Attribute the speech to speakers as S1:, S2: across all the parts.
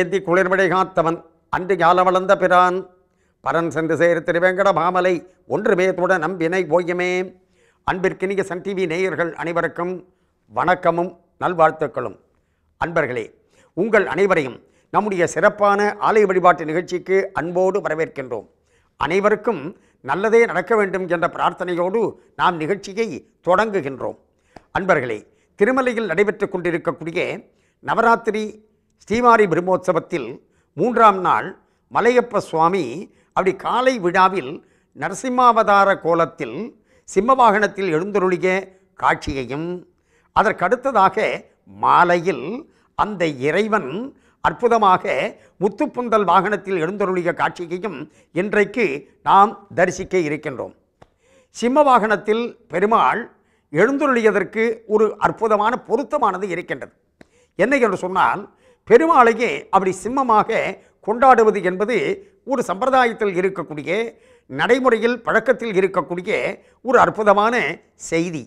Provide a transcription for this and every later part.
S1: ஏந்தி குளிர்மடை காத்தவன் அன்று ஞால வளர்ந்த பிரான் பரன் சென்று சேர் திருவேங்கட மாமலை ஒன்றுமே தொட நம்பினை போயுமே அன்பிற்கினிய சன் டிவி நேயர்கள் அனைவருக்கும் வணக்கமும் நல்வாழ்த்துக்களும் அன்பர்களே உங்கள் அனைவரையும் நம்முடைய சிறப்பான ஆலய வழிபாட்டு நிகழ்ச்சிக்கு அன்போடு வரவேற்கின்றோம் அனைவருக்கும் நல்லதே நடக்க வேண்டும் என்ற பிரார்த்தனையோடு நாம் நிகழ்ச்சியை தொடங்குகின்றோம் அன்பர்களே திருமலையில் நடைபெற்று கொண்டிருக்கக்கூடிய நவராத்திரி ஸ்ரீமாரி பிரம்மோற்சவத்தில் மூன்றாம் நாள் மலையப்ப சுவாமி அப்படி காலை விழாவில் நரசிம்மாவதார கோலத்தில் சிம்ம வாகனத்தில் எழுந்தருளிய காட்சியையும் அதற்கடுத்ததாக மாலையில் அந்த இறைவன் அற்புதமாக முத்துப்புந்தல் வாகனத்தில் எழுந்தருளிய காட்சியையும் இன்றைக்கு நாம் தரிசிக்க இருக்கின்றோம் சிம்ம வாகனத்தில் பெருமாள் எழுந்தொருளியதற்கு ஒரு அற்புதமான பொருத்தமானது இருக்கின்றது என்ன என்று சொன்னால் பெருமாளையே அப்படி சிம்மமாக கொண்டாடுவது என்பது ஒரு சம்பிரதாயத்தில் இருக்கக்கூடிய நடைமுறையில் பழக்கத்தில் இருக்கக்கூடிய ஒரு அற்புதமான செய்தி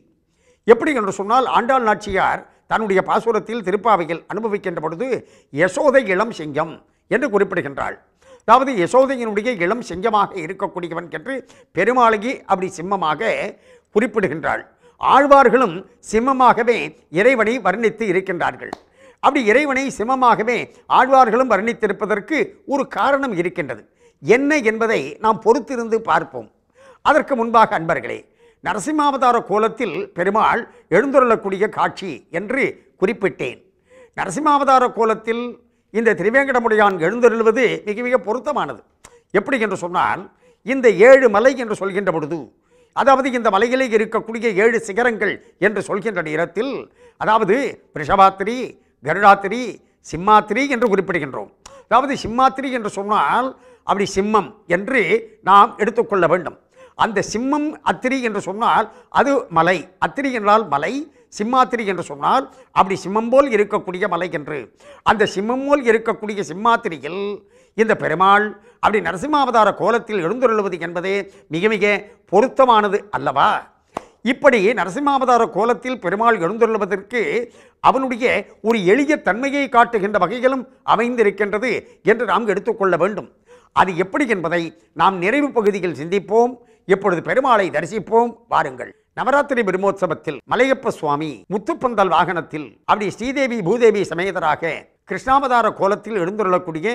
S1: எப்படி என்று சொன்னால் ஆண்டாள் நாச்சியார் தன்னுடைய பாசுரத்தில் திருப்பாவையில் அனுபவிக்கின்ற பொழுது யசோதை இளம் சிங்கம் என்று குறிப்பிடுகின்றாள் அதாவது யசோதையினுடைய இளம் சிங்கமாக இருக்கக்கூடியவன் என்று பெருமாளையே அப்படி சிம்மமாக குறிப்பிடுகின்றாள் ஆழ்வார்களும் சிம்மமாகவே இறைவனை வர்ணித்து இருக்கின்றார்கள் அப்படி இறைவனை சிமமாகவே ஆழ்வார்களும் வர்ணித்திருப்பதற்கு ஒரு காரணம் இருக்கின்றது என்ன என்பதை நாம் பொறுத்திருந்து பார்ப்போம் அதற்கு முன்பாக அன்பர்களே நரசிம்மாவதார கோலத்தில் பெருமாள் எழுந்துள்ளக்கூடிய காட்சி என்று குறிப்பிட்டேன் நரசிம்மாவதார கோலத்தில் இந்த திரிவேங்கடமுடியான் எழுந்தருள்வது மிக மிக பொருத்தமானது எப்படி என்று சொன்னால் இந்த ஏழு மலை என்று சொல்கின்ற பொழுது அதாவது இந்த மலையிலே இருக்கக்கூடிய ஏழு சிகரங்கள் என்று சொல்கின்ற நேரத்தில் அதாவது ரிஷபாத்திரி கருடாத்திரி சிம்மாத்திரி என்று குறிப்பிடுகின்றோம் அதாவது சிம்மாத்திரி என்று சொன்னால் அப்படி சிம்மம் என்று நாம் எடுத்துக்கொள்ள வேண்டும் அந்த சிம்மம் அத்திரி என்று சொன்னால் அது மலை அத்திரி என்றால் மலை சிம்மாத்திரி என்று சொன்னால் அப்படி சிம்மம் போல் இருக்கக்கூடிய மலை என்று அந்த சிம்மம் போல் இருக்கக்கூடிய சிம்மாத்திரியில் இந்த பெருமாள் அப்படி நரசிம்மாவதார கோலத்தில் எழுந்துள்ளுவது என்பது மிக மிக பொருத்தமானது அல்லவா இப்படி நரசிம்மாவதார கோலத்தில் பெருமாள் எழுந்துள்ளுவதற்கு அவனுடைய ஒரு எளிய தன்மையை காட்டுகின்ற வகைகளும் அமைந்திருக்கின்றது என்று நாம் எடுத்துக்கொள்ள வேண்டும் அது எப்படி என்பதை நாம் நிறைவு பகுதியில் சிந்திப்போம் இப்பொழுது பெருமாளை தரிசிப்போம் வாருங்கள் நவராத்திரி பிரம்மோற்சவத்தில் மலையப்ப சுவாமி முத்துப்பந்தல் வாகனத்தில் அப்படி ஸ்ரீதேவி பூதேவி சமேதராக கிருஷ்ணாவதார கோலத்தில் எழுந்துள்ளக்கூடிய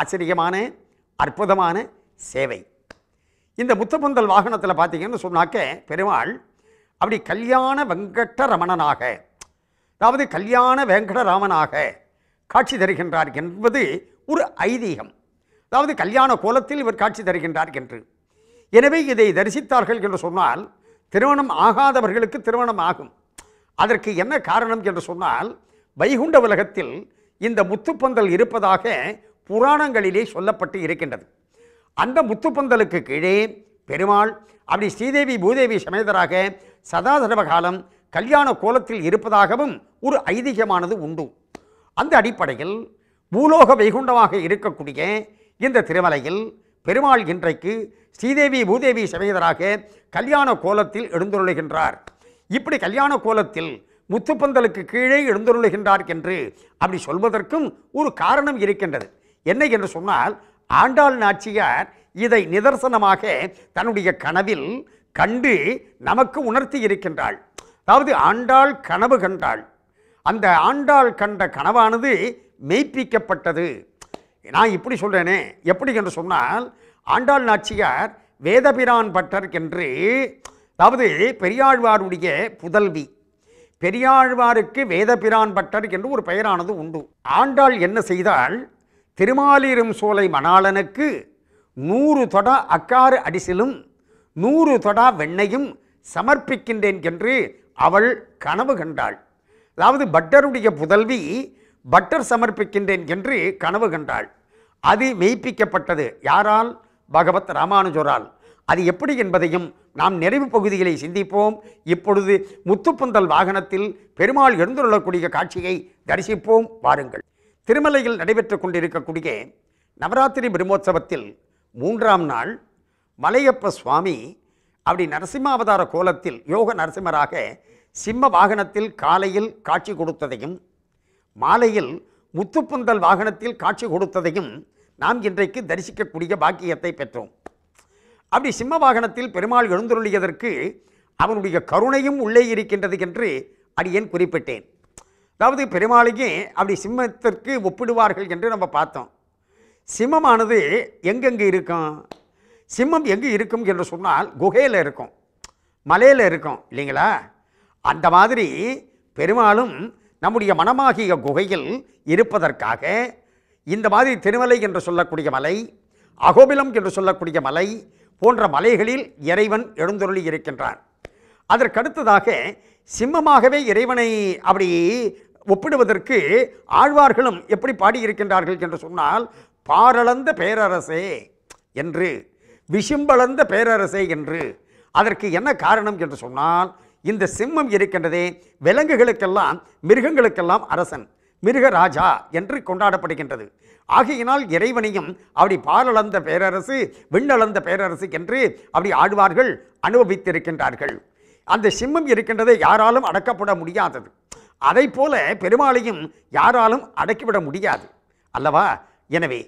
S1: ஆச்சரியமான அற்புதமான சேவை இந்த முத்துப்பந்தல் வாகனத்தில் பார்த்தீங்கன்னு சொன்னாக்க பெருமாள் அப்படி கல்யாண வெங்கட ரமணனாக அதாவது கல்யாண வெங்கடராமனாக காட்சி தருகின்றார் என்பது ஒரு ஐதீகம் அதாவது கல்யாண கோலத்தில் இவர் காட்சி தருகின்றார் என்று எனவே இதை தரிசித்தார்கள் என்று சொன்னால் திருமணம் ஆகாதவர்களுக்கு திருமணம் ஆகும் அதற்கு என்ன காரணம் என்று சொன்னால் வைகுண்ட உலகத்தில் இந்த முத்துப்பந்தல் இருப்பதாக புராணங்களிலே சொல்லப்பட்டு இருக்கின்றது அந்த முத்துப்பந்தலுக்கு கீழே பெருமாள் அப்படி ஸ்ரீதேவி பூதேவி சமேதராக சதா காலம் கல்யாண கோலத்தில் இருப்பதாகவும் ஒரு ஐதீகமானது உண்டு அந்த அடிப்படையில் பூலோக வைகுண்டமாக இருக்கக்கூடிய இந்த திருமலையில் பெருமாள் இன்றைக்கு ஸ்ரீதேவி பூதேவி சமேதராக கல்யாண கோலத்தில் எழுந்துருளுகின்றார் இப்படி கல்யாண கோலத்தில் முத்துப்பந்தலுக்கு கீழே எழுந்துருளுகின்றார் என்று அப்படி சொல்வதற்கும் ஒரு காரணம் இருக்கின்றது என்ன என்று சொன்னால் ஆண்டாள் நாச்சியார் இதை நிதர்சனமாக தன்னுடைய கனவில் கண்டு நமக்கு உணர்த்தி இருக்கின்றாள் அதாவது ஆண்டாள் கனவு கண்டாள் அந்த ஆண்டாள் கண்ட கனவானது மெய்ப்பிக்கப்பட்டது நான் இப்படி சொல்கிறேனே எப்படி என்று சொன்னால் ஆண்டாள் நாச்சியார் வேதபிரான் பட்டர் என்று அதாவது பெரியாழ்வாருடைய புதல்வி பெரியாழ்வாருக்கு வேதபிரான் பட்டர் என்று ஒரு பெயரானது உண்டு ஆண்டாள் என்ன செய்தால் திருமாலிரும் சோலை மணாளனுக்கு நூறு தொடா அக்காறு அடிசிலும் நூறு தொடா வெண்ணையும் சமர்ப்பிக்கின்றேன் என்று அவள் கனவு கண்டாள் அதாவது பட்டருடைய புதல்வி பட்டர் சமர்ப்பிக்கின்றேன் என்று கனவு கண்டாள் அது மெய்ப்பிக்கப்பட்டது யாரால் பகவத் ராமானுஜரால் அது எப்படி என்பதையும் நாம் நிறைவு பகுதிகளை சிந்திப்போம் இப்பொழுது முத்துப்பந்தல் வாகனத்தில் பெருமாள் எழுந்துள்ளக்கூடிய காட்சியை தரிசிப்போம் வாருங்கள் திருமலையில் நடைபெற்று கொண்டிருக்கக்கூடிய நவராத்திரி பிரம்மோற்சவத்தில் மூன்றாம் நாள் மலையப்ப சுவாமி அப்படி நரசிம்மாவதார கோலத்தில் யோக நரசிம்மராக சிம்ம வாகனத்தில் காலையில் காட்சி கொடுத்ததையும் மாலையில் முத்துப்புந்தல் வாகனத்தில் காட்சி கொடுத்ததையும் நாம் இன்றைக்கு தரிசிக்கக்கூடிய பாக்கியத்தை பெற்றோம் அப்படி சிம்ம வாகனத்தில் பெருமாள் எழுந்துருளியதற்கு அவனுடைய கருணையும் உள்ளே இருக்கின்றது என்று அடியேன் குறிப்பிட்டேன் அதாவது பெருமாளையும் அப்படி சிம்மத்திற்கு ஒப்பிடுவார்கள் என்று நம்ம பார்த்தோம் சிம்மமானது எங்கெங்கே இருக்கும் சிம்மம் எங்கே இருக்கும் என்று சொன்னால் குகையில் இருக்கும் மலையில் இருக்கும் இல்லைங்களா அந்த மாதிரி பெரும்பாலும் நம்முடைய மனமாகிய குகையில் இருப்பதற்காக இந்த மாதிரி திருமலை என்று சொல்லக்கூடிய மலை அகோபிலம் என்று சொல்லக்கூடிய மலை போன்ற மலைகளில் இறைவன் எழுந்தொருளி இருக்கின்றான் அதற்கடுத்ததாக சிம்மமாகவே இறைவனை அப்படி ஒப்பிடுவதற்கு ஆழ்வார்களும் எப்படி பாடியிருக்கின்றார்கள் என்று சொன்னால் பாரளந்த பேரரசே என்று விஷிம்பளந்த பேரரசே என்று அதற்கு என்ன காரணம் என்று சொன்னால் இந்த சிம்மம் இருக்கின்றதே விலங்குகளுக்கெல்லாம் மிருகங்களுக்கெல்லாம் அரசன் மிருகராஜா என்று கொண்டாடப்படுகின்றது ஆகையினால் இறைவனையும் அப்படி பாலளந்த பேரரசு விண்ணளந்த பேரரசு என்று அப்படி ஆழ்வார்கள் அனுபவித்திருக்கின்றார்கள் அந்த சிம்மம் இருக்கின்றதை யாராலும் அடக்கப்பட முடியாதது அதை போல பெருமாளையும் யாராலும் அடக்கிவிட முடியாது அல்லவா எனவே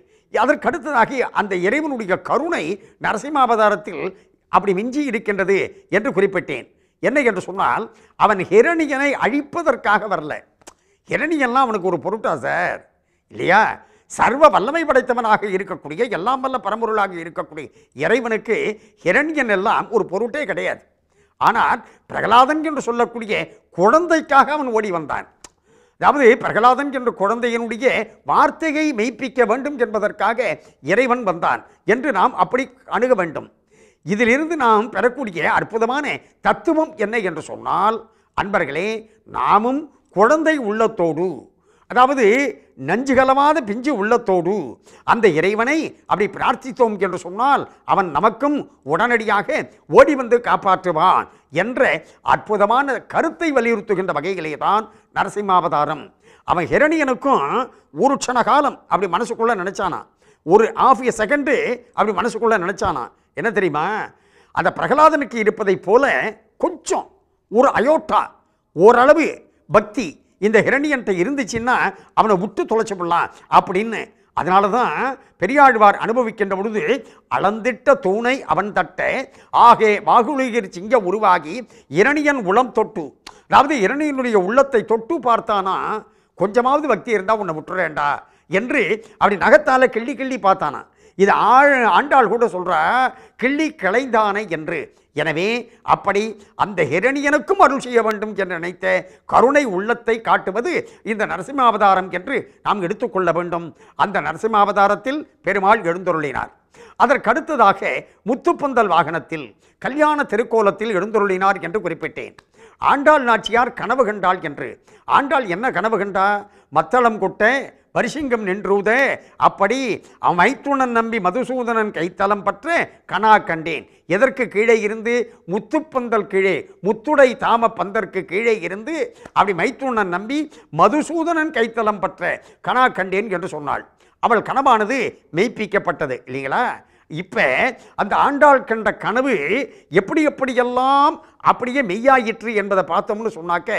S1: அதற்கடுத்ததாகி அந்த இறைவனுடைய கருணை நரசிம்மாவதாரத்தில் அப்படி மிஞ்சி இருக்கின்றது என்று குறிப்பிட்டேன் என்ன என்று சொன்னால் அவன் ஹிரணியனை அழிப்பதற்காக வரல ஹிரணியெல்லாம் அவனுக்கு ஒரு பொருட்டா சார் இல்லையா சர்வ வல்லமை படைத்தவனாக இருக்கக்கூடிய எல்லாம் வல்ல பரம்பொருளாக இருக்கக்கூடிய இறைவனுக்கு ஹிரண்யன் எல்லாம் ஒரு பொருட்டே கிடையாது ஆனால் பிரகலாதன் என்று சொல்லக்கூடிய குழந்தைக்காக அவன் ஓடி வந்தான் அதாவது பிரகலாதன் என்ற குழந்தையினுடைய வார்த்தையை மெய்ப்பிக்க வேண்டும் என்பதற்காக இறைவன் வந்தான் என்று நாம் அப்படி அணுக வேண்டும் இதிலிருந்து நாம் பெறக்கூடிய அற்புதமான தத்துவம் என்ன என்று சொன்னால் அன்பர்களே நாமும் குழந்தை உள்ளத்தோடு அதாவது கலவாத பிஞ்சு உள்ளத்தோடு அந்த இறைவனை அப்படி பிரார்த்தித்தோம் என்று சொன்னால் அவன் நமக்கும் உடனடியாக ஓடி வந்து காப்பாற்றுவான் என்ற அற்புதமான கருத்தை வலியுறுத்துகின்ற வகையிலே தான் நரசிம்மாவதாரம் அவன் ஹிரணியனுக்கும் ஒரு க்ஷண காலம் அப்படி மனசுக்குள்ளே நினச்சானா ஒரு ஆஃப் எ செகண்டு அப்படி மனசுக்குள்ளே நினச்சானான் என்ன தெரியுமா அந்த பிரகலாதனுக்கு இருப்பதைப் போல கொஞ்சம் ஒரு அயோட்டா ஓரளவு பக்தி இந்த ஹிரண்யன்ட்ட இருந்துச்சுன்னா அவனை விட்டு தொலைச்சிவிடலாம் அப்படின்னு அதனால தான் பெரியாழ்வார் அனுபவிக்கின்ற பொழுது அளந்திட்ட தூணை அவன் தட்ட ஆகே வாகுலிகர் சிங்க உருவாகி இரணியன் உளம் தொட்டு அதாவது இரணியனுடைய உள்ளத்தை தொட்டு பார்த்தானா கொஞ்சமாவது பக்தி இருந்தால் உன்னை விட்டுறேண்டா என்று அப்படி நகத்தால் கிள்ளி கிள்ளி பார்த்தானா இது ஆழ் ஆண்டாள் கூட சொல்கிறா கிள்ளி கிளைந்தானே என்று எனவே அப்படி அந்த ஹிரணியனுக்கும் அருள் செய்ய வேண்டும் என்று நினைத்த கருணை உள்ளத்தை காட்டுவது இந்த நரசிம்மாவதாரம் என்று நாம் எடுத்துக்கொள்ள வேண்டும் அந்த நரசிம்மாவதாரத்தில் பெருமாள் எழுந்தருளினார் அதற்கடுத்ததாக முத்துப்பந்தல் வாகனத்தில் கல்யாண திருக்கோலத்தில் எழுந்தருளினார் என்று குறிப்பிட்டேன் ஆண்டாள் நாச்சியார் கனவு கண்டாள் என்று ஆண்டாள் என்ன கனவு கண்டா மத்தளம் கொட்ட பரிசிங்கம் நின்றுதே அப்படி அவைத்துணன் நம்பி மதுசூதனன் கைத்தலம் பற்று கனா கண்டேன் எதற்கு கீழே இருந்து முத்துப்பந்தல் கீழே முத்துடை தாம பந்தற்கு கீழே இருந்து அப்படி மைத்துணன் நம்பி மதுசூதனன் கைத்தலம் பற்ற கனா கண்டேன் என்று சொன்னாள் அவள் கனவானது மெய்ப்பிக்கப்பட்டது இல்லைங்களா இப்போ அந்த ஆண்டாள் கண்ட கனவு எப்படி எப்படியெல்லாம் அப்படியே மெய்யாயிற்று என்பதை பார்த்தோம்னு சொன்னாக்க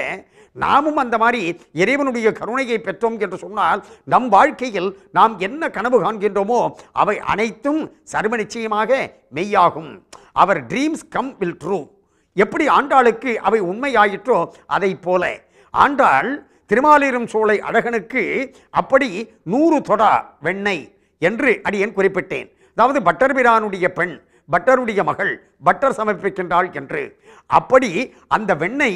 S1: நாமும் அந்த மாதிரி இறைவனுடைய கருணையை பெற்றோம் என்று சொன்னால் நம் வாழ்க்கையில் நாம் என்ன கனவு காண்கின்றோமோ அவை அனைத்தும் சர்வ நிச்சயமாக மெய்யாகும் அவர் ட்ரீம்ஸ் கம் வில் ட்ரூ எப்படி ஆண்டாளுக்கு அவை உண்மையாயிற்றோ அதை போல ஆண்டாள் திருமாலிரும் சோலை அழகனுக்கு அப்படி நூறு தொடா வெண்ணெய் என்று அடியன் குறிப்பிட்டேன் அதாவது பட்டர்பிரானுடைய பெண் பட்டருடைய மகள் பட்டர் சமர்ப்பிக்கின்றாள் என்று அப்படி அந்த வெண்ணை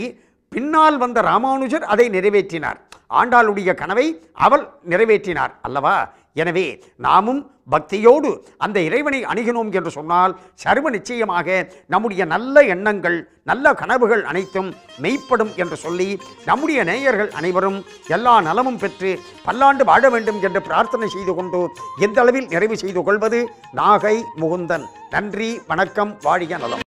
S1: பின்னால் வந்த ராமானுஜர் அதை நிறைவேற்றினார் ஆண்டாளுடைய கனவை அவள் நிறைவேற்றினார் அல்லவா எனவே நாமும் பக்தியோடு அந்த இறைவனை அணுகினோம் என்று சொன்னால் சர்வ நிச்சயமாக நம்முடைய நல்ல எண்ணங்கள் நல்ல கனவுகள் அனைத்தும் மெய்ப்படும் என்று சொல்லி நம்முடைய நேயர்கள் அனைவரும் எல்லா நலமும் பெற்று பல்லாண்டு வாழ வேண்டும் என்று பிரார்த்தனை செய்து கொண்டு எந்த அளவில் நிறைவு செய்து கொள்வது நாகை முகுந்தன் நன்றி வணக்கம் வாழிய நலம்